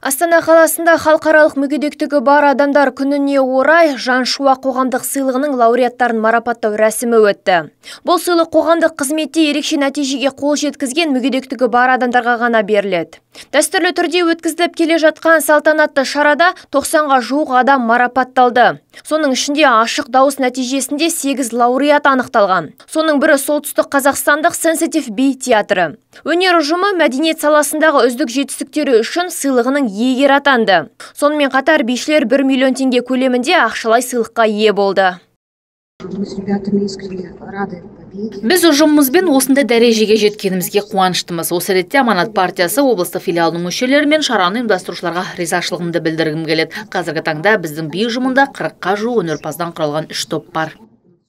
Астана қаласында халықаралық мүгедектігі бар адамдар күніне орай Жаншуа қоғамдық сыйлығының лауреаттарын марапаттау рәсімі өтті. Бұл сыйлық қоғамдық қызметте ерекше нәтижеге қол жеткізген мүгедектігі бар адамдарға ғана беріледі. Дәстүрлі түрде өткізіліп келе жатқан салтанатты шарада 90-ға жуық адам марапатталды. Соның ішінде ашық дауыс нәтижесінде 8 лауреат анықталған. Соның бірі солтүстік қазақстандық сенситив би театры. Өнер ұжымы мәдениет саласындағы үздік жетістіктері үшін сыйлығының егер атанды сонымен қатар бишілер 1 миллион теңге көлемінде ақшылай сыйлыққа ие болды біз ұжымымызбен осында дәрежеге жеткенімізге қуаныштымыз осы ретте аманат партиясы облыстық филиалының мүшелері мен шараны ұйымдастырушыларға ризашылығымды білдіргім келеді қазіргі таңда біздің би ұжымында қырыққа жу өнерпаздан құралған үш топ бар